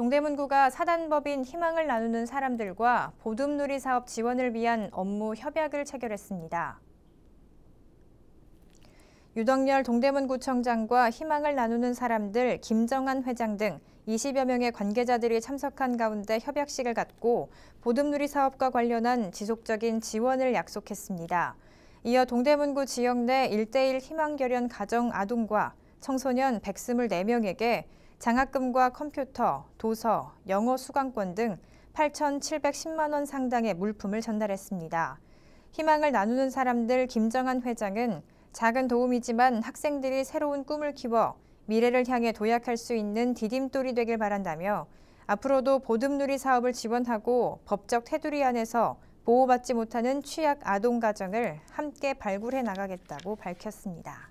동대문구가 사단법인 희망을 나누는 사람들과 보듬누리 사업 지원을 위한 업무 협약을 체결했습니다. 유덕열 동대문구청장과 희망을 나누는 사람들, 김정한 회장 등 20여 명의 관계자들이 참석한 가운데 협약식을 갖고 보듬누리 사업과 관련한 지속적인 지원을 약속했습니다. 이어 동대문구 지역 내 1대1 희망결연 가정 아동과 청소년 124명에게 장학금과 컴퓨터, 도서, 영어 수강권 등 8,710만 원 상당의 물품을 전달했습니다. 희망을 나누는 사람들 김정한 회장은 작은 도움이지만 학생들이 새로운 꿈을 키워 미래를 향해 도약할 수 있는 디딤돌이 되길 바란다며 앞으로도 보듬누리 사업을 지원하고 법적 테두리 안에서 보호받지 못하는 취약 아동 가정을 함께 발굴해 나가겠다고 밝혔습니다.